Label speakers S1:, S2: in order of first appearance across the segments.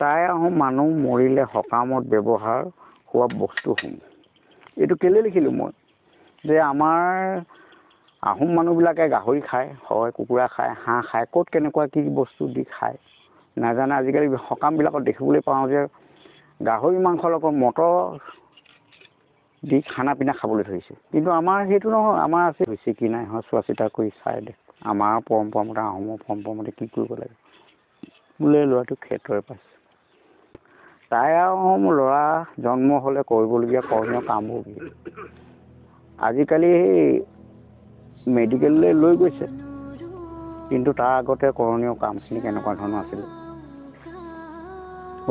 S1: চাই আহোঁ মানুহ মৰিলে সকামত ব্যৱহাৰ হোৱা বস্তুসমূহ এইটো কেলৈ লিখিলোঁ মই যে আমাৰ আহোম মানুহবিলাকে গাহৰি খায় হয় কুকুৰা খায় হাঁহ খায় ক'ত কেনেকুৱা কি বস্তু দি খায় নাজানে আজিকালি সকামবিলাকত দেখিবলৈ পাওঁ যে গাহৰি মাংসৰ লগত মটৰ দি খানা পিনা খাবলৈ ধৰিছে কিন্তু আমাৰ সেইটো নহয় আমাৰ আছে হৈছে কি নাই হয় চোৱা চিতা কৰি চাই দেখ আমাৰ পৰম্পৰা মতে আহোমৰ পৰম্পৰা মতে কি কৰিব লাগে বোলে ল'ৰাটো ক্ষেত্ৰৰে পাইছে তাই আৰু মোৰ ল'ৰা জন্ম হ'লে কৰিবলগীয়া কৰণীয় কামবোৰ কি আজিকালি সেই মেডিকেললৈ লৈ গৈছে কিন্তু তাৰ আগতে কৰণীয় কামখিনি কেনেকুৱা ধৰণৰ আছিলে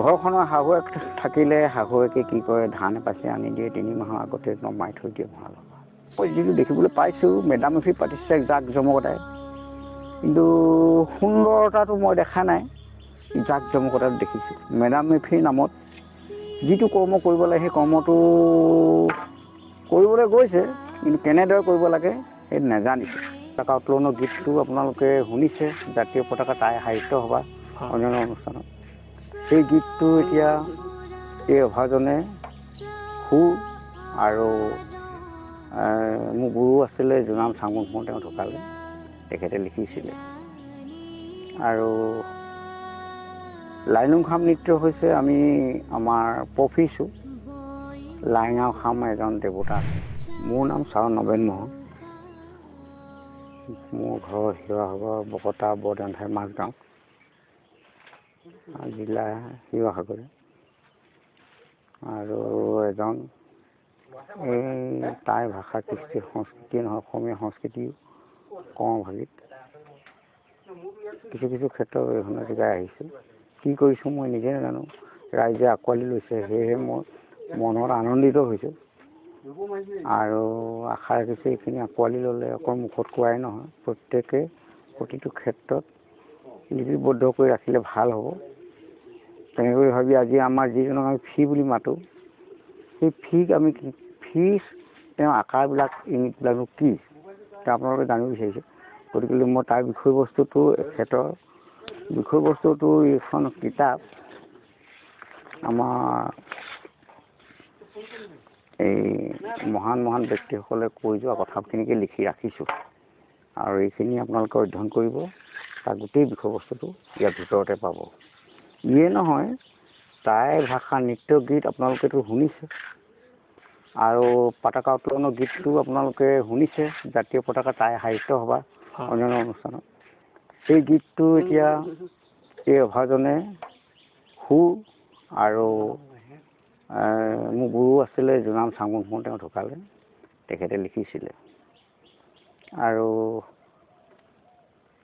S1: ঘৰখনৰ শাহুৱেক থাকিলে শাহুৱেকে কি কৰে ধান পাচি আনি দিয়ে তিনিমাহৰ আগতে একদম মাৰি থৈ দিয়ে ভঁৰালৰ মই যিটো দেখিবলৈ পাইছোঁ মেডামেফি পাতিছে জাক জমকতাই কিন্তু সুন্দৰতাটো মই দেখা নাই জাক জমকতা দেখিছোঁ মেডাম মেফিৰ নামত যিটো কৰ্ম কৰিব লাগে সেই কৰ্মটো কৰিবলৈ গৈছে কিন্তু কেনেদৰে কৰিব লাগে সেই নাজানিছে তাৰপৰা উত্তোলনৰ গীতটো আপোনালোকে শুনিছে জাতীয় পতাকা তাই সাহিত্য সভা অন্যান্য অনুষ্ঠানত সেই গীতটো এতিয়া এই অভাজনে সুৰ আৰু মোৰ গুৰু আছিলে জোনাম চামুন তেওঁ ঢুকালে তেখেতে লিখিছিলে আৰু লাইনুং খাম নৃত্য হৈছে আমি আমাৰ পফিছো লাইঙাও খাম এজন দেৱতা মোৰ নাম চাৰ নবেন মোহন মোৰ ঘৰ শিৱসাগৰ বকতা বৰদান ঠাই মাজগাঁও জিলা শিৱসাগৰ আৰু এজন এই টাই ভাষা কৃষ্টি সংস্কৃতি নহয় অসমীয়া সংস্কৃতিও কওঁ ভাগিত কিছু কিছু ক্ষেত্ৰত অৰিহণা যোগাই আহিছোঁ কি কৰিছোঁ মই নিজে নাজানো ৰাইজে আঁকোৱালি লৈছে সেয়েহে মই মনত আনন্দিত হৈছোঁ আৰু আশা ৰাখিছোঁ এইখিনি আঁকোৱালি ল'লে অকল মুখত কোৱাই নহয় প্ৰত্যেকে প্ৰতিটো ক্ষেত্ৰত লিপিবদ্ধ কৰি ৰাখিলে ভাল হ'ব তেনেকৈ ভাবি আজি আমাৰ যিজনক আমি ফি বুলি মাতোঁ সেই ফিক আমি ফি তেওঁ আকাৰবিলাক ইংগিতবিলাকনো কি তেওঁ আপোনালোকে জানিব বিচাৰিছে গতিকেলৈ মই তাৰ বিষয়বস্তুটো এখেতৰ বিষয়বস্তুটো এইখন কিতাপ আমাৰ এই মহান মহান ব্যক্তিসকলে কৈ যোৱা কথাখিনিকে লিখি ৰাখিছোঁ আৰু এইখিনি আপোনালোকে অধ্যয়ন কৰিব তাৰ গোটেই বিষয়বস্তুটো ইয়াৰ ভিতৰতে পাব ইয়ে নহয় তাই ভাষা নৃত্য গীত আপোনালোকেতো শুনিছে আৰু পতাকা উত্তোলনৰ গীতটো আপোনালোকে শুনিছে জাতীয় পতাকা তাই সাহিত্য সভা অন্যান্য অনুষ্ঠানত সেই গীতটো এতিয়া এই অভাজনে সুৰ আৰু মোৰ গুৰু আছিলে জোনাম চামগুণ সোণ তেওঁ ঢুকালে তেখেতে লিখিছিলে আৰু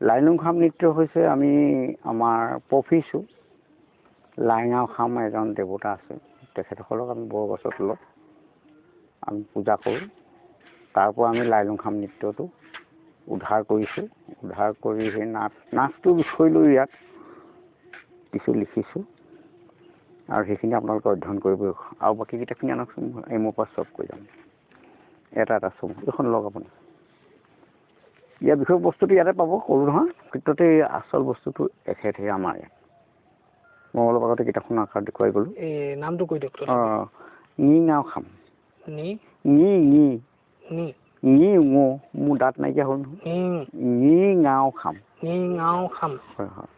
S1: লাইনুং খাম নৃত্য হৈছে আমি আমাৰ পফিছোঁ লাইঙাও খাম এজন দেৱতা আছে তেখেতসকলক আমি বৰগছৰ তলত আমি পূজা কৰোঁ তাৰপৰা আমি লাইলুং খাম নৃত্যটো উদ্ধাৰ কৰিছোঁ উদ্ধাৰ কৰি সেই নাচ নাচটোৰ বিষয় লৈ ইয়াত কিছু লিখিছোঁ আৰু সেইখিনি আপোনালোকে অধ্যয়ন কৰিব আৰু বাকীকেইটাখিনি আনকচোন এই মোৰ পৰা চব কৈ যাম এটা এটা চব এইখন লওক আপুনি ইয়াৰ বিষয় বস্তুটো ইয়াতে পাব সৰু নহয় ক্ষেত্ৰতে এই আচল বস্তুটো এখেতহে আমাৰ ইয়াত মই অলপ আগতে কিতাপখন আকাৰ দেখুৱাই গ'লোঁ নামটো কৈ দিয়ক অঁ নি নাও খাম নি নি নি নি ঙি ঙো মোৰ দাঁত নাইকিয়া হ'ল নহয় ঙি ঙাও খাম ঙি ঙাও খাম হয় হয়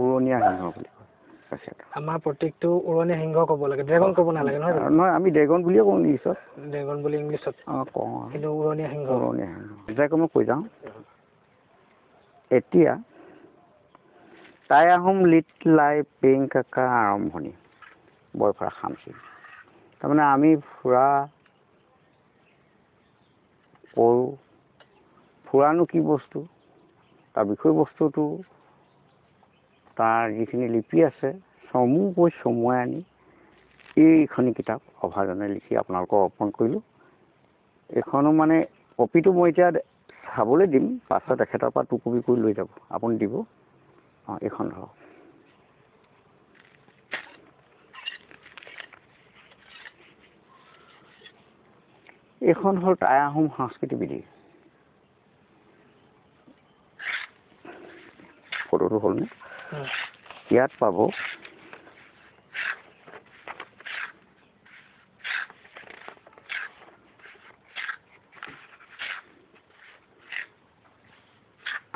S1: উৰণীয়া সিংহ বুলি আমাৰ প্ৰত্যেকটো উৰণীয়া সিংহ ক'ব লাগে ড্ৰেগন ক'ব নালাগে নহয় নহয় আমি ড্ৰেগন বুলিয়ে কওঁ ইংলিছত ড্ৰেগন বুলি ইংলিছত অঁ কওঁ কিন্তু উৰণীয়া সিংহ উৰণীয়া সিংহ যাকে মই কৈ যাওঁ এতিয়া তাই আহোম লিট লাই পেং কাকা আৰম্ভণি বৰফৰা খাম তাৰমানে আমি ফুৰা পৰোঁ ফুৰানো কি বস্তু তাৰ বিষয়বস্তুটো তাৰ যিখিনি লিপি আছে চমু গৈ চমুৱাই আনি এইখনি কিতাপ সভাজনে লিখি আপোনালোকক অৰ্পণ কৰিলোঁ এইখনো মানে কপিটো মই এতিয়া চাবলৈ দিম পাছত তেখেতৰ পৰা টুকুপি কৰি লৈ যাব আপুনি দিব অঁ এইখন ধৰক এইখন হ'ল টাই আহোম সাংস্কৃতিক বিধি ফটোটো হ'লনে ইয়াত পাব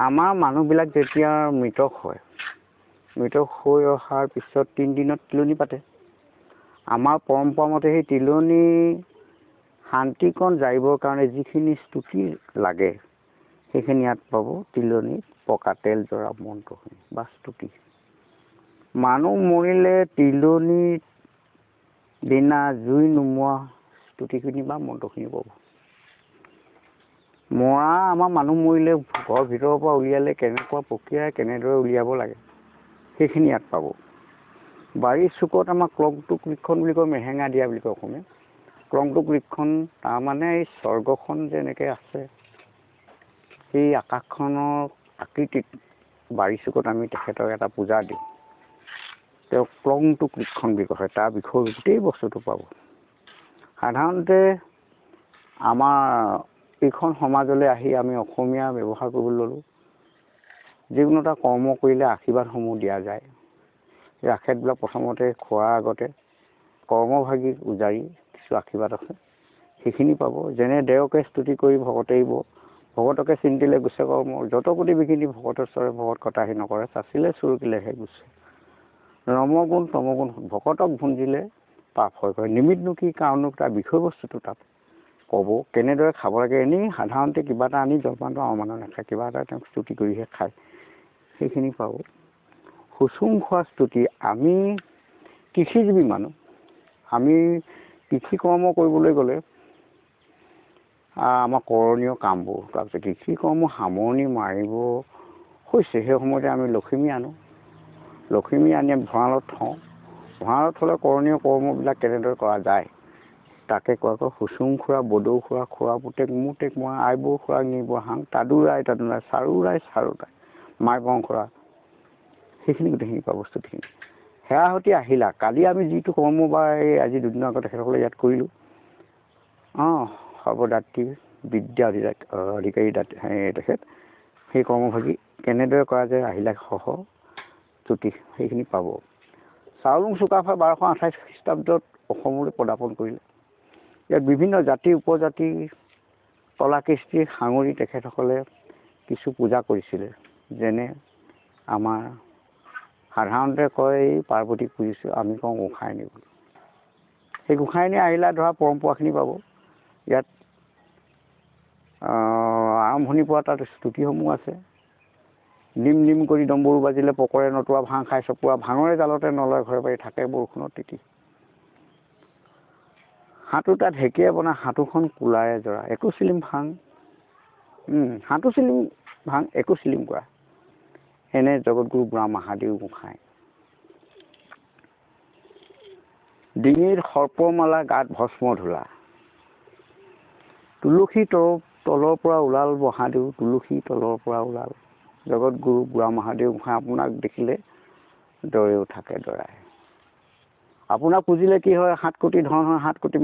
S1: আমাৰ মানুহবিলাক যেতিয়া মৃতক হয় মৃতক হৈ অহাৰ পিছত তিনিদিনত তিলনি পাতে আমাৰ পৰম্পৰা মতে সেই তিলনী শান্তিকণ যাবৰ কাৰণে যিখিনি স্তুতি লাগে সেইখিনি ইয়াত পাব তিলনিত পকা তেল জৰা মন্ত্ৰখিনি বা স্তুতি মানুহ মৰিলে তিলনিত দিনা জুই নুমোৱা স্তুতিখিনি বা মন্ত্ৰখিনি পাব মৰা আমাৰ মানুহ মৰিলে ঘৰৰ ভিতৰৰ পৰা উলিয়ালে কেনেকুৱা প্ৰক্ৰিয়া কেনেদৰে উলিয়াব লাগে সেইখিনি ইয়াত পাব বাৰীৰ চুকত আমাৰ ক্লকটোক বৃক্ষণ বুলি কয় মেহেঙা দিয়া বুলি কয় অসমীয়া ক্ৰংটুক বৃক্ষখন তাৰমানে এই স্বৰ্গখন যেনেকৈ আছে সেই আকাশখনৰ আকৃতিত বাৰীচুকত আমি তেখেতক এটা পূজা দিওঁ তেওঁ ক্ৰংটুক বৃক্ষণ বৃক্ষ হয় তাৰ বিষয়ে গোটেই বস্তুটো পাব সাধাৰণতে আমাৰ এইখন সমাজলৈ আহি আমি অসমীয়া ব্যৱহাৰ কৰিবলৈ ল'লোঁ যিকোনো এটা কৰ্ম কৰিলে আশীৰ্বাদসমূহ দিয়া যায় ৰাখেতবিলাক প্ৰথমতে খোৱাৰ আগতে কৰ্মভাগী উজাৰি কৰিছোঁ আশীৰ্বাদ আছে সেইখিনি পাব যেনে দেৱকে স্তুতি কৰি ভকতেই ব ভকতকে চিন্তিলে গুচে কওঁ মোৰ যত কোটি বিঘিনি ভকতৰ স্বৰে ভকত কটাহী নকৰে চাচিলে চুৰুকিলেহে গুচে ৰমগুণ তমগুণ ভকতক ভুঞ্জিলে পাপ হৈ গৈ নিমিতনো কি কাৰণনো তাৰ বিষয়বস্তুটো তাত ক'ব কেনেদৰে খাব লাগে এনেই সাধাৰণতে কিবা এটা আনি জলপানটো আমাৰ মানুহ নাখায় কিবা এটা তেওঁক স্তুতি কৰিহে খায় সেইখিনি পাব সুচুং খোৱা স্তুতি আমি কৃষিজীৱী মানুহ আমি কৃষি কৰ্ম কৰিবলৈ গ'লে আমাৰ কৰণীয় কামবোৰ তাৰপিছত কৃষি কৰ্ম সামৰণি মাৰিব হৈছে সেই সময়তে আমি লখিমী আনো লখিমী আনি আমি ভঁৰালত থওঁ ভঁৰালত থ'লে কৰণীয় কৰ্মবিলাক কেনেদৰে কৰা যায় তাকে কোৱা কয় হুচুং খুৰা বদৌ খুৰা খুৰা পুতেক টেক মৰা আইবোৰ খুৰা নিব হাং তাদু ৰাই তাদু ৰাই চাৰু ৰাই চাৰু ৰাই মাই বং খুৰা সেইখিনি গোটেইখিনি পৰা বস্তুখিনি সেৱাহতি আহিলা কালি আমি যিটো কৰ্ম বা এই আজি দুদিনৰ আগত তেখেতসকলে ইয়াত কৰিলোঁ অঁ সৰ্বদাত্ৰী বিদ্যা অধিদা অধিকাৰী দাত তেখেত সেই কৰ্মভাগী কেনেদৰে কৰা যায় আহিলা সহ চুটি সেইখিনি পাব চাউলুং চুকাফা বাৰশ আঠাইছ খ্ৰীষ্টাব্দত অসমলৈ পদাৰ্পণ কৰিলে ইয়াত বিভিন্ন জাতি উপজাতি তলা কৃষ্টি সাঙুৰি তেখেতসকলে কিছু পূজা কৰিছিলে যেনে আমাৰ সাধাৰণতে কয় এই পাৰ্বতীক পুজিছোঁ আমি কওঁ গোঁসাইনী বুলি সেই গোঁসাইনী আহিলে ধৰা পৰম্পৰাখিনি পাব ইয়াত আৰম্ভণি পোৱা তাত স্তুতিসমূহ আছে নিম নিম কৰি ডম্বৰু বাজিলে পকৰে নতুৱা ভাং খাই চপোৱা ভাঙৰে জালতে নলয় ঘৰে বাৰী থাকে বৰষুণত তিতি সাঁতোৰ তাত সেকিয়ে বনাই সাঁতোৰখন কোলাৰে জৰা একো চিলিম ভাং সাঁতোৰ চিলিম ভাং একো চিলিম কৰা এনে জগতগুৰু বুঢ়া মহাদেউ গোঁসাই ডিঙিৰ সৰ্পমালা গাত ভস্ম ধূলা তুলসী তৰপ তলৰ পৰা ওলাল বহাদেউ তুলসী তলৰ পৰা ওলাল জগতগুৰু বুঢ়া মহাদেউ গোসাঁই আপোনাক দেখিলে দৰেও থাকে দৰাই আপোনাক পুজিলে কি হয় সাত কোটি ধন হয় সাত কোটি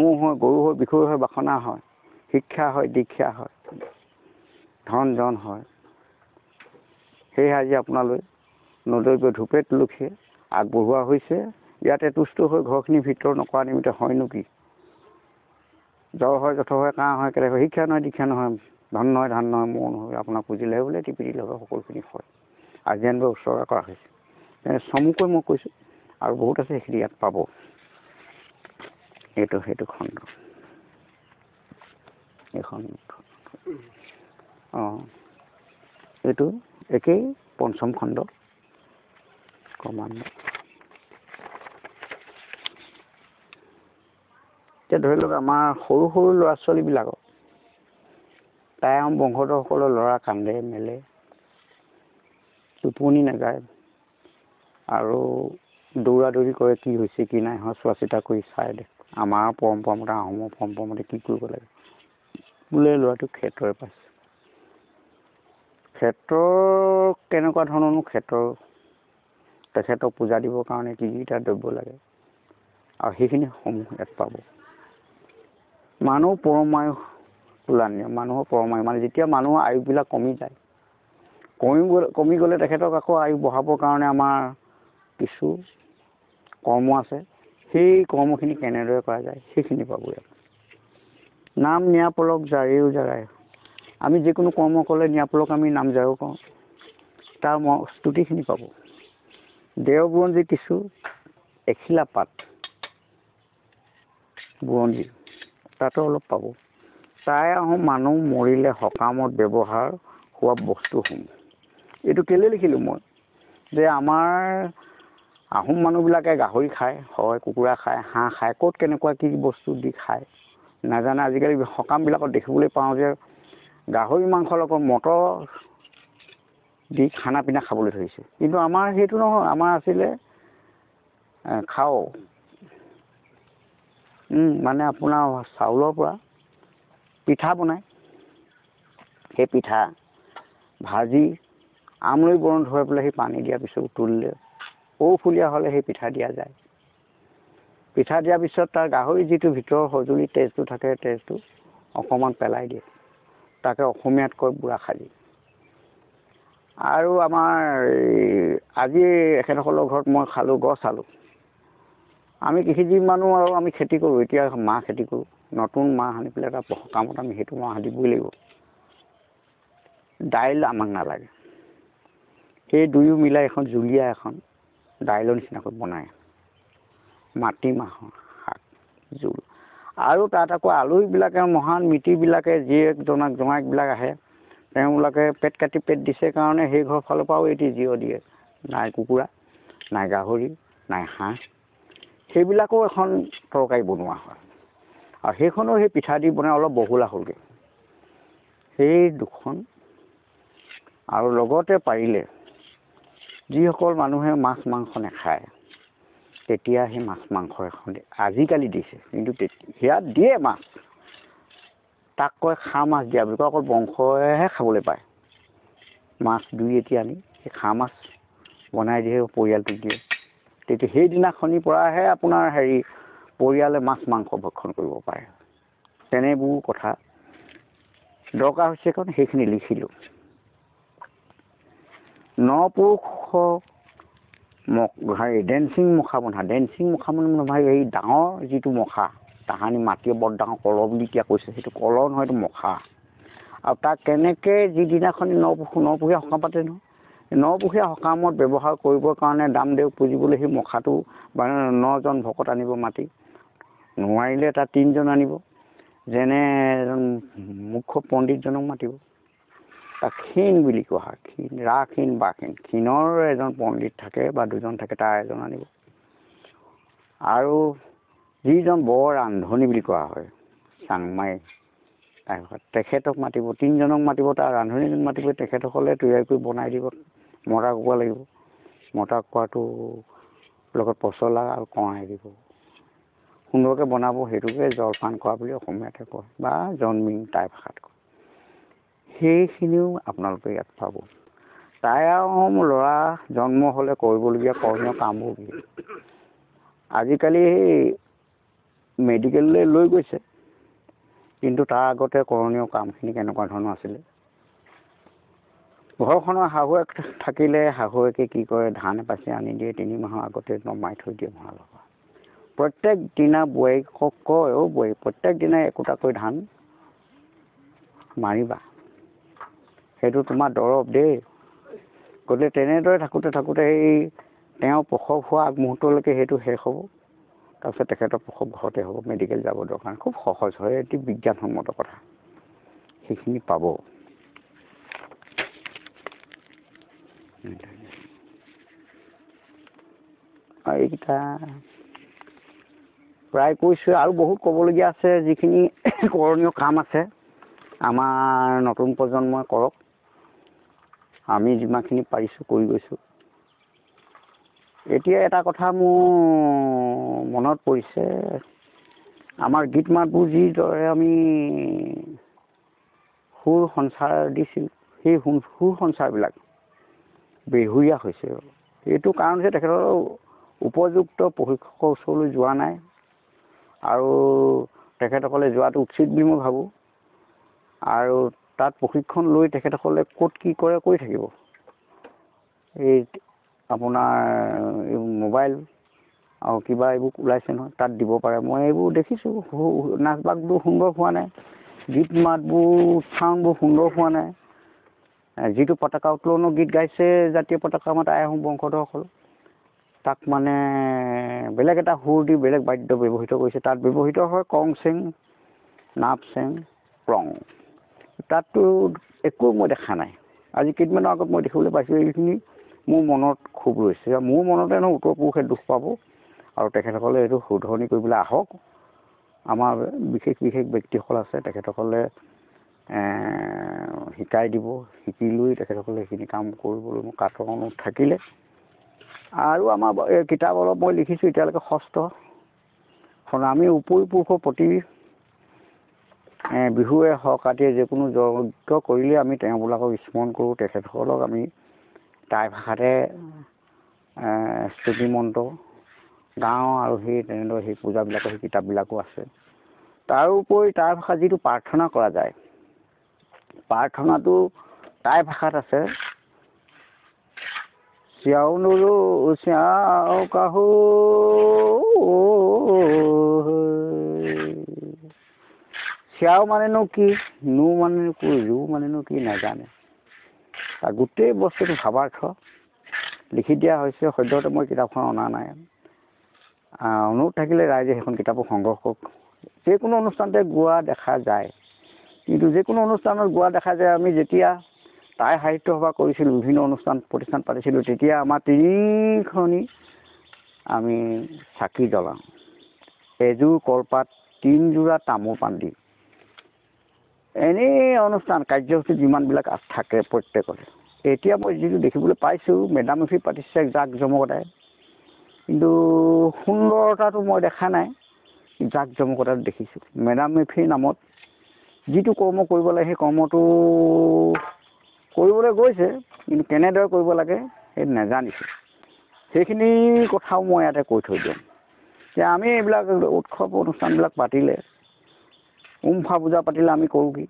S1: মোহ হয় গৰু হয় বিষয় হয় বাসনা হয় শিক্ষা হয় দীক্ষা হয় ধন জন হয় সেয়েহে আজি আপোনালৈ নদৈব ধূপে তুলসীয়ে আগবঢ়োৱা হৈছে ইয়াতে তুষ্ট হৈ ঘৰখিনি ভিতৰ নকৰা নিমিত্তে হয়নো কি জ্বৰ হয় যথ হয় কাঁহ হয় কেলেকৈ শিক্ষা নহয় দীক্ষা নহয় ধন নহয় ধান নহয় মৌ নহয় আপোনাক খুজিলে বোলে টিপিটিলে হয় সকলোখিনি হয় আজি যেনিবা উচৰ্গা কৰা হৈছে তেনে চমুকৈ মই কৈছোঁ আৰু বহুত আছে সেইখিনি ইয়াত পাব এইটো সেইটো খণ্ড এইখন অঁ এইটো একেই পঞ্চম খণ্ড কমান এতিয়া ধৰি লওক আমাৰ সৰু সৰু ল'ৰা ছোৱালীবিলাকক তাই আহোম বংশধৰসকলৰ ল'ৰা কান্দে মেলে টোপনি নাযায় আৰু দৌৰা দৌৰি কৰে কি হৈছে কি নাই হয় চোৱা চিতা কৰি চাই দেখ আমাৰ পৰম্পৰা মতে আহোমৰ পৰম্পৰা মতে কি কৰিব লাগে বোলে ল'ৰাটো ক্ষেত্ৰৰে পাইছে ক্ষেত্ৰৰ কেনেকুৱা ধৰণৰনো ক্ষেত্ৰ তেখেতক পূজা দিবৰ কাৰণে কি কিটা দ্ৰব্য লাগে আৰু সেইখিনি সমূহ ইয়াত পাব মানুহ পৰমায়ু তোলা মানুহৰ পৰমায়ু মানে যেতিয়া মানুহৰ আয়ুসবিলাক কমি যায় কমি গ'লে কমি গ'লে তেখেতক আকৌ আয়ু বঢ়াবৰ কাৰণে আমাৰ কিছু কৰ্ম আছে সেই কৰ্মখিনি কেনেদৰে কৰা যায় সেইখিনি পাব ইয়াত নাম নিয়াপলক জাৰেও জাৰায় আমি যিকোনো কৰ্ম কৰিলে নিয়াপলক আমি নাম যায়ো কওঁ তাৰ মই স্তুতিখিনি পাব দেও বুৰঞ্জী কিছু এখিলা পাত বুৰঞ্জী তাতো অলপ পাব তাই আহোঁ মানুহ মৰিলে সকামত ব্যৱহাৰ হোৱা বস্তুসমূহ এইটো কেলে লিখিলোঁ মই যে আমাৰ আহোম মানুহবিলাকে গাহৰি খায় হয় কুকুৰা খায় হাঁহ খায় ক'ত কেনেকুৱা কি বস্তু দি খায় নাজানে আজিকালি সকামবিলাকত দেখিবলৈ পাওঁ যে গাহৰি মাংস লগত মটৰ দি খানা পিনা খাবলৈ ধৰিছে কিন্তু আমাৰ সেইটো নহয় আমাৰ আছিলে খাওঁ মানে আপোনাৰ চাউলৰ পৰা পিঠা বনায় সেই পিঠা ভাজি আমলৰি বৰণ ধৰাই পেলাই সেই পানী দিয়াৰ পিছত উতলিলে ঔফুলীয়া হ'লে সেই পিঠা দিয়া যায় পিঠা দিয়াৰ পিছত তাৰ গাহৰি যিটো ভিতৰৰ সঁজুলি তেজটো থাকে তেজটো অকণমান পেলাই দিয়ে তাকে অসমীয়াত কয় বুঢ়া খালি আৰু আমাৰ এই আজি এখেতসকলৰ ঘৰত মই খালোঁ গছ আলু আমি কৃষিজীৱী মানুহ আৰু আমি খেতি কৰোঁ এতিয়া মাহ খেতি কৰোঁ নতুন মাহ আনি পেলাই এটা সকামত আমি সেইটো মাহ দিবই লাগিব দাইল আমাক নালাগে সেই দুয়ো মিলাই এখন জুলীয়া এখন দাইলৰ নিচিনাকৈ বনায় মাটিমাহৰ আৰু তাত আকৌ আলহীবিলাকে মহান মিতিৰবিলাকে জীয়েক জনাক জোঁৱাইকবিলাক আহে তেওঁবিলাকে পেট কাটি পেট দিছে কাৰণে সেই ঘৰ ফালৰ পৰাও এটি জীয় দিয়ে নাই কুকুৰা নাই গাহৰি নাই হাঁহ সেইবিলাকো এখন তৰকাৰী বনোৱা হয় আৰু সেইখনো সেই পিঠা দি বনাই অলপ বহলা হ'লগৈ সেই দুখন আৰু লগতে পাৰিলে যিসকল মানুহে মাছ মাংস নেখায় তেতিয়া সেই মাছ মাংস এখন আজিকালি দিছে কিন্তু সেয়াত দিয়ে মাছ তাক কয় খা মাছ দিয়া বুলি কয় অকল বংশহে খাবলৈ পায় মাছ দুই এতিয়া আনি সেই খা মাছ বনাই দিয়ে পৰিয়ালটোক দিয়ে তেতিয়া সেইদিনাখনিৰ পৰাহে আপোনাৰ হেৰি পৰিয়ালে মাছ মাংস ভক্ষণ কৰিব পাৰে তেনেবোৰ কথা দৰকাৰ হৈছে কাৰণ সেইখিনি লিখিলোঁ নপুৰুষক হেৰি ডেঞ্চিং মুখা বন্ধা ডেঞ্চিং মুখা মানে নহয় এই ডাঙৰ যিটো মুখা তাহানি মাটিয়ে বৰ ডাঙৰ কলহ বুলি এতিয়া কৈছে সেইটো কলহ নহয় এইটো মুখা আৰু তাক কেনেকৈ যিদিনাখন নপশু নপুখীয়া সকাম পাতে নহয় নপহীয়া সকামত ব্যৱহাৰ কৰিবৰ কাৰণে দামদেউ পুজিবলৈ সেই মুখাটো নজন ভকত আনিব মাটি নোৱাৰিলে তাত তিনিজন আনিব যেনে এজন মুখ্য পণ্ডিতজনক মাতিব ক্ষীণ বুলি কোৱা হয় ক্ষীণ ৰা ক্ষীণ বা ক্ষীণ ক্ষীণৰ এজন পণ্ডিত থাকে বা দুজন থাকে তাৰ এজন আনিব আৰু যিজন বৰ ৰান্ধনী বুলি কোৱা হয় চাংমাই তেখেতক মাতিব তিনিজনক মাতিব তাৰ ৰান্ধনীজন মাতিব তেখেতসকলে তৈয়াৰ কৰি বনাই দিব মতা কুকুৰা লাগিব মতা কুকুৰাটো লগত পচলা আৰু কঁহাই দিব সুন্দৰকৈ বনাব সেইটোকে জলপান কৰা বুলি অসমীয়াতে কয় বা জন্মিং তাই ভাষাত কয় সেইখিনিও আপোনালোকে ইয়াত পাব তাই আৰু আহোম ল'ৰা জন্ম হ'লে কৰিবলগীয়া কৰ্মীয় কামবোৰ কি আজিকালি সেই মেডিকেললৈ লৈ গৈছে কিন্তু তাৰ আগতে কৰণীয় কামখিনি কেনেকুৱা ধৰণৰ আছিলে ঘৰখনৰ শাহুৱেক থাকিলে শাহুৱেকে কি কৰে ধান এপাচি আনি দিয়ে তিনিমাহৰ আগতে মাৰি থৈ দিয়ে ভঁৰালৰ পৰা প্ৰত্যেক দিনা বোৱাৰীক কয় অ' বোৱাৰী প্ৰত্যেক দিনাই একোটাকৈ ধান মাৰিবা সেইটো তোমাৰ দৰৱ দেই গতিকে তেনেদৰে থাকোঁতে থাকোঁতে সেই তেওঁ প্ৰসৱ হোৱা আগমুহূৰ্তলৈকে সেইটো শেষ হ'ব তাৰপিছত তেখেতৰ প্ৰসৱ ঘৰতে হ'ব মেডিকেল যাব দৰকাৰ খুব সহজ হয় এটি বিজ্ঞানসন্মত কথা সেইখিনি পাব এইকেইটা প্ৰায় কৈছোঁ আৰু বহুত ক'বলগীয়া আছে যিখিনি কৰণীয় কাম আছে আমাৰ নতুন প্ৰজন্মই কৰক আমি যিমানখিনি পাৰিছোঁ কৰি গৈছোঁ এতিয়া এটা কথা মোৰ মনত পৰিছে আমাৰ গীত মাতবোৰ যিদৰে আমি সুৰ সঞ্চাৰ দিছিল সেই সুৰ সঞ্চাৰবিলাক বেহুৰীয়া হৈছে এইটো কাৰণ হৈছে তেখেতৰ উপযুক্ত প্ৰশিক্ষকৰ ওচৰলৈ যোৱা নাই আৰু তেখেতসকলে যোৱাটো উচিত বুলি মই ভাবোঁ আৰু তাত প্ৰশিক্ষণ লৈ তেখেতসকলে ক'ত কি কৰে কৰি থাকিব এই আপোনাৰ মোবাইল আৰু কিবা এইবোৰ ওলাইছে নহয় তাত দিব পাৰে মই এইবোৰ দেখিছোঁ নাচ বাগবোৰ সুন্দৰ হোৱা নাই গীত মাতবোৰ চাউণ্ডবোৰ সুন্দৰ হোৱা নাই যিটো পতাকা উত্তোলনৰ গীত গাইছে জাতীয় পতাকা মাত আই আহোম বংশধৰসকল তাক মানে বেলেগ এটা সুৰ দি বেলেগ বাদ্য ব্যৱহৃত কৰিছে তাত ব্যৱহৃত হয় কং চেং নাপ চেং ক্ৰং তাততো একো মই দেখা নাই আজি কেইদিনমানৰ আগত মই দেখিবলৈ পাইছোঁ এইখিনি মোৰ মনত খুব ৰৈছে মোৰ মনতে নহয় উত্তৰ পুৰুষে দুখ পাব আৰু তেখেতসকলে এইটো শুধৰণি কৰিবলৈ আহক আমাৰ বিশেষ বিশেষ ব্যক্তিসকল আছে তেখেতসকলে শিকাই দিব শিকি লৈ তেখেতসকলে সেইখিনি কাম কৰিবলৈ মোৰ কাঠৰ অনুৰোধ থাকিলে আৰু আমাৰ কিতাপ অলপ মই লিখিছোঁ এতিয়ালৈকে ষষ্ঠ আমি উপৰি পুৰুষৰ প্ৰতি বিহুৱে হওক আদিয়ে যিকোনো যজ্ঞ কৰিলে আমি তেওঁবিলাকক স্মৰণ কৰোঁ তেখেতসকলক আমি টাই ভাষাতে স্তুতি মন্ত্ৰ গাওঁ আৰু সেই তেনেদৰে সেই পূজাবিলাকৰ সেই কিতাপবিলাকো আছে তাৰোপৰি টাই ভাষাত যিটো প্ৰাৰ্থনা কৰা যায় প্ৰাৰ্থনাটো টাই ভাষাত আছে চিয়াও নৰু চিয়াও কাহ চিয়াও মানেনো কি নো মানে ৰু মানেনো কি নাজানে গোটেই বস্তুটো ভাবাৰ্থ লিখি দিয়া হৈছে সদ্যহতে মই কিতাপখন অনা নাই অনুৰোধ থাকিলে ৰাইজে সেইখন কিতাপো সংগ্ৰহ কৰক যিকোনো অনুষ্ঠানতে গোৱা দেখা যায় কিন্তু যিকোনো অনুষ্ঠানত গোৱা দেখা যায় আমি যেতিয়া টাই সাহিত্য সভা কৰিছিলোঁ বিভিন্ন অনুষ্ঠান প্ৰতিষ্ঠান পাতিছিলোঁ তেতিয়া আমাৰ তিনিখনি আমি চাকি জ্বলাওঁ এযোৰ কলপাত তিনিযোৰা তামোল পাণ দি এনেই অনুষ্ঠান কাৰ্যসূচী যিমানবিলাক থাকে প্ৰত্যেকৰে এতিয়া মই যিটো দেখিবলৈ পাইছোঁ মেডামেফি পাতিছে জাক জমকতাই কিন্তু সুন্দৰতাটো মই দেখা নাই জাক জমকতাটো দেখিছোঁ মেডামেফিৰ নামত যিটো কৰ্ম কৰিব লাগে সেই কৰ্মটো কৰিবলৈ গৈছে কিন্তু কেনেদৰে কৰিব লাগে সেই নাজানিছোঁ সেইখিনি কথাও মই ইয়াতে কৈ থৈ দিওঁ যে আমি এইবিলাক উৎসৱ অনুষ্ঠানবিলাক পাতিলে কুম্ফা পূজা পাতিলে আমি কৰোঁ কি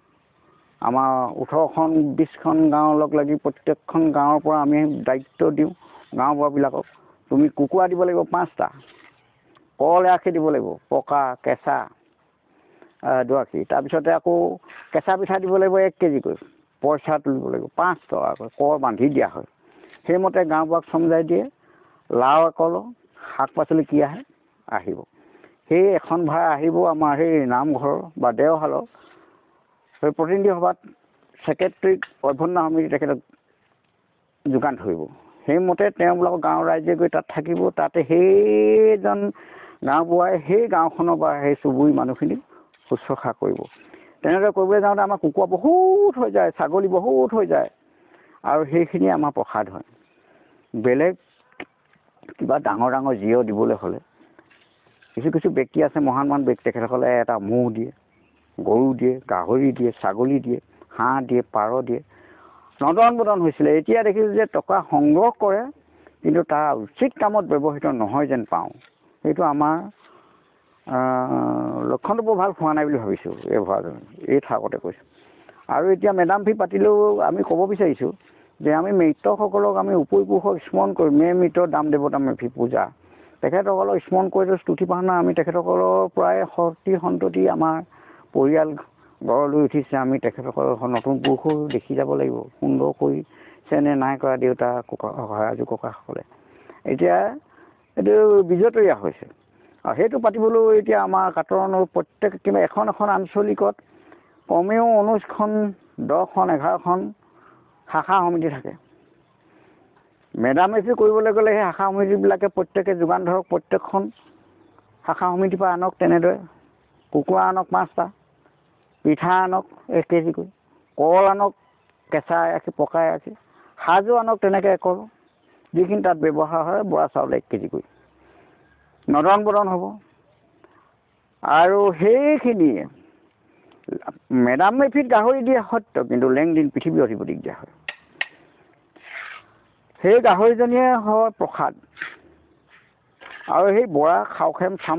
S1: আমাৰ ওঠৰখন বিছখন গাঁৱৰ লগ লাগি প্ৰত্যেকখন গাঁৱৰ পৰা আমি দায়িত্ব দিওঁ গাঁওবুঢ়াবিলাকক তুমি কুকুৰা দিব লাগিব পাঁচটা কল এআশী দিব লাগিব পকা কেঁচা দুআশী তাৰপিছতে আকৌ কেঁচা পিঠা দিব লাগিব এক কেজিকৈ পইচা তুলিব লাগিব পাঁচ টকা কৰ বান্ধি দিয়া হয় সেইমতে গাঁওবুঢ়াক চমজাই দিয়ে লাও একলো শাক পাচলি কি আহে আহিব সেই এখন ভাই আহিব আমাৰ সেই নামঘৰৰ বা দেওশালৰ সেই প্ৰতিনিধি সভাত ছেক্ৰেটৰীক অভ্যন্না সমিতি তেখেতক যোগান ধৰিব সেইমতে তেওঁবিলাক গাঁৱৰ ৰাইজে গৈ তাত থাকিব তাতে সেইজন গাঁওবুঢ়াই সেই গাঁওখনৰ পৰা সেই চুবুৰী মানুহখিনিক শুশ্ৰূষা কৰিব তেনেকৈ কৰিবলৈ যাওঁতে আমাৰ কুকুৰা বহুত হৈ যায় ছাগলী বহুত হৈ যায় আৰু সেইখিনি আমাৰ প্ৰসাদ হয় বেলেগ কিবা ডাঙৰ ডাঙৰ জীয় দিবলৈ হ'লে কিছু কিছু ব্যক্তি আছে মহান মহান ব্যক্তি তেখেতসকলে এটা মহ দিয়ে গৰু দিয়ে গাহৰি দিয়ে ছাগলী দিয়ে হাঁহ দিয়ে পাৰ দিয়ে নদন বদন হৈছিলে এতিয়া দেখিছোঁ যে টকা সংগ্ৰহ কৰে কিন্তু তাৰ উচিত কামত ব্যৱহৃত নহয় যেন পাওঁ সেইটো আমাৰ লক্ষণটো বৰ ভাল হোৱা নাই বুলি ভাবিছোঁ এই ভৰাজন এই থাকতে কৈছোঁ আৰু এতিয়া মেডাম ফি পাতিলেও আমি ক'ব বিচাৰিছোঁ যে আমি মৃতসকলক আমি উপৰি পুৰুষক স্মৰণ কৰিম মে মৃত দাম দেৱতা মে ফি পূজা তেখেতসকলক স্মৰণ কৰি স্তুতি প্ৰাৰ্থনা আমি তেখেতসকলৰ প্ৰায় সতি সন্ততি আমাৰ পৰিয়াল গঢ় লৈ উঠিছে আমি তেখেতসকলৰ নতুন পুৰুষো দেখি যাব লাগিব সুন্দৰ কৰিছেনে নাই কৰা দেউতা ককা ৰাজু ককাসকলে এতিয়া এইটো বিজতৰীয়া হৈছে আৰু সেইটো পাতিবলৈ এতিয়া আমাৰ কাটৰণৰ প্ৰত্যেক কিবা এখন এখন আঞ্চলিকত কমেও ঊনৈছখন দহখন এঘাৰখন শাখা সমিতি থাকে মেডাম কৰিবলৈ গ'লে সেই শাখা সমিতিবিলাকে প্ৰত্যেকে যোগান ধৰক প্ৰত্যেকখন শাখা সমিতিৰ পৰা আনক তেনেদৰে কুকুৰা আনক পাঁচটা পিঠা আনক এক কেজিকৈ কল আনক কেঁচা আঁচি পকাই আছে সাজো আনক তেনেকৈ এক যিখিনি তাত ব্যৱহাৰ হয় বৰা চাউল এক কেজিকৈ নদন বদন হ'ব আৰু সেইখিনিয়ে মেডাম মেফিত গাহৰি দিয়া সত্য কিন্তু লেংদিন পৃথিৱী অধিপতিক দিয়া হয় সেই গাহৰিজনীয়ে হয় প্ৰসাদ আৰু সেই বৰা খাওখেম চাম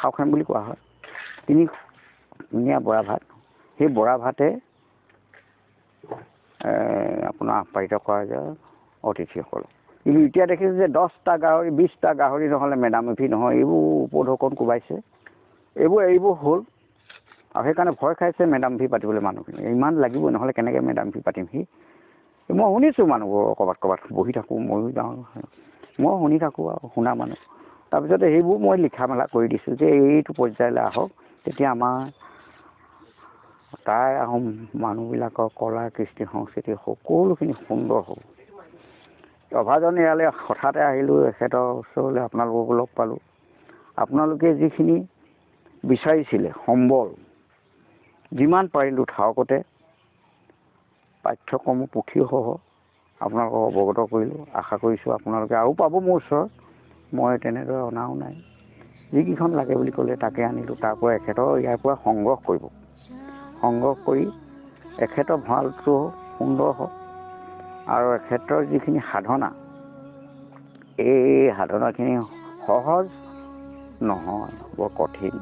S1: খাওখেম বুলি কোৱা হয় তিনি ধুনীয়া বৰা ভাত সেই বৰা ভাতে আপোনাৰ আপ্যায়িত কৰা যায় অতিথিসকলক কিন্তু এতিয়া দেখিছোঁ যে দহটা গাহৰি বিছটা গাহৰি নহ'লে মেডামেফি নহয় এইবোৰ উপধকণ কোবাইছে এইবোৰ এইবোৰ হ'ল আৰু সেইকাৰণে ভয় খাইছে মেডাম মেডামফি পাতিবলৈ মানুহখিনি ইমান লাগিব নহ'লে কেনেকৈ মেডামফি পাতিম সি মই শুনিছোঁ মানুহবোৰ ক'ৰবাত ক'ৰবাত বহি থাকোঁ ময়ো যাওঁ মই শুনি থাকোঁ আৰু শুনা মানুহ তাৰপিছতে সেইবোৰ মই লিখা মেলা কৰি দিছোঁ যে এইটো পৰ্যায়লৈ আহক তেতিয়া আমাৰ তাই আহোম মানুহবিলাকৰ কলা কৃষ্টি সংস্কৃতি সকলোখিনি সুন্দৰ হ'ব অভাজন ইয়ালৈ হঠাতে আহিলোঁ এখেতৰ ওচৰলৈ আপোনালোককো লগ পালোঁ আপোনালোকে যিখিনি বিচাৰিছিলে সম্বল যিমান পাৰিলোঁ থাকোঁতে পাঠ্যক্ৰম পুথিসহ আপোনালোকক অৱগত কৰিলোঁ আশা কৰিছোঁ আপোনালোকে আৰু পাব মোৰ ওচৰত মই তেনেদৰে অনাও নাই যিকেইখন লাগে বুলি ক'লে তাকে আনিলোঁ তাৰ পৰা এখেতৰ ইয়াৰ পৰা সংগ্ৰহ কৰিব সংগ্ৰহ কৰি এখেতৰ ভঁৰালটো হওক সুন্দৰ হওক আৰু এখেতৰ যিখিনি সাধনা এই সাধনাখিনি সহজ নহয় বৰ কঠিন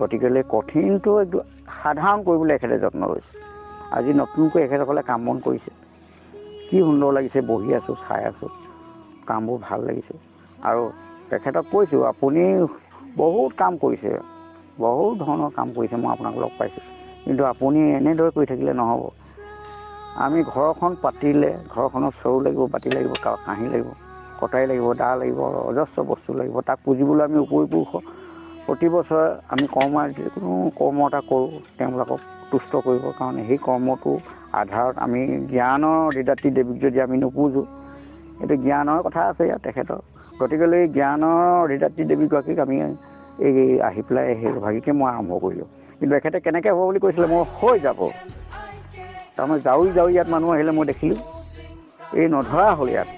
S1: গতিকেলৈ কঠিনটো একদম সাধাৰণ কৰিবলৈ এখেতে যত্ন লৈছে আজি নতুনকৈ এখেতসকলে কাম বন কৰিছে কি সুন্দৰ লাগিছে বহি আছোঁ চাই আছোঁ কামবোৰ ভাল লাগিছে আৰু তেখেতক কৈছোঁ আপুনি বহুত কাম কৰিছে বহুত ধৰণৰ কাম কৰিছে মই আপোনাক লগ পাইছোঁ কিন্তু আপুনি এনেদৰে কৰি থাকিলে নহ'ব আমি ঘৰখন পাতিলে ঘৰখনত চৰু লাগিব বাতি লাগিব কাঁহী লাগিব কটাৰী লাগিব দা লাগিব অজস্ৰ বস্তু লাগিব তাক পুজিবলৈ আমি উপৰি পুৰুষৰ প্ৰতি বছৰে আমি কৰ্ম যিকোনো কৰ্ম এটা কৰোঁ তেওঁবিলাকক তুষ্ট কৰিবৰ কাৰণে সেই কৰ্মটো আধাৰত আমি জ্ঞানৰ দিদাত্ৰী দেৱীক যদি আমি নুপুজোঁ এইটো জ্ঞানৰ কথা আছে ইয়াত তেখেতৰ গতিকেলৈ জ্ঞানৰ অধিদাত্ৰী দেৱীগৰাকীক আমি এই আহি পেলাই সেই ভাগিকে মই আৰম্ভ কৰিলোঁ কিন্তু এখেতে কেনেকৈ হ'ব বুলি কৈছিলে মোৰ হৈ যাব তাৰমানে যাওঁ যাওঁ ইয়াত মানুহ আহিলে মই দেখিলোঁ এই নধৰা হ'ল ইয়াত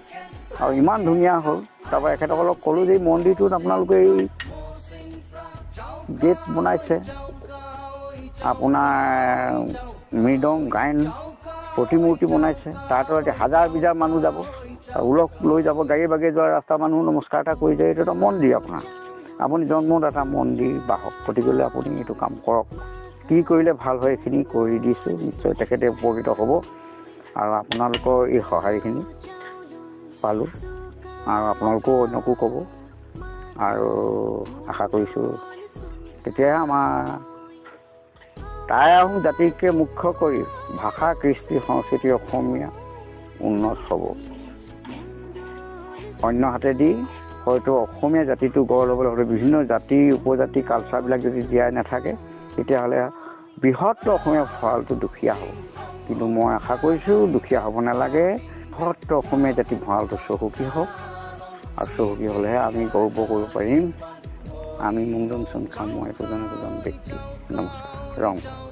S1: আৰু ইমান ধুনীয়া হ'ল তাৰপৰা এখেতসকলক ক'লোঁ যে এই মন্দিৰটোত আপোনালোকে এই গীত বনাইছে আপোনাৰ মৃদং গায়ন প্ৰতিমূৰ্তি বনাইছে তাৰ তলতে হাজাৰ বিজাৰ মানুহ যাব উলহ লৈ যাব গাড়ী বাগে যোৱা ৰাস্তাৰ মানুহ নমস্কাৰ এটা কৰি যায় এইটো এটা মন্দিৰ আপোনাৰ আপুনি জন্মদাতা মন্দিৰ বাহক গতিকেলৈ আপুনি এইটো কাম কৰক কি কৰিলে ভাল হয় এইখিনি কৰি দিছোঁ নিশ্চয় তেখেতে উপকৃত হ'ব আৰু আপোনালোকৰ এই সঁহাৰিখিনি পালোঁ আৰু আপোনালোকেও অন্যকো ক'ব আৰু আশা কৰিছোঁ তেতিয়াহে আমাৰ তাই আহোম জাতিকে মুখ্য কৰি ভাষা কৃষ্টি সংস্কৃতি অসমীয়া উন্নত হ'ব অন্য হাতেদি হয়তো অসমীয়া জাতিটো গঢ় ল'বলৈ হ'লে বিভিন্ন জাতি উপজাতি কালচাৰবিলাক যদি জীয়াই নাথাকে তেতিয়াহ'লে বৃহত্তৰ অসমীয়া ভঁৰালটো দুখীয়া হ'ব কিন্তু মই আশা কৰিছোঁ দুখীয়া হ'ব নালাগে বৃহত্তৰ অসমীয়া জাতি ভঁৰালটো চহকী হওক আৰু চহকী হ'লেহে আমি গৌৰৱ কৰিব পাৰিম আমি মুংদম সুন খাম প্রধান প্রধান ব্যক্তি নমস্কার রংপুর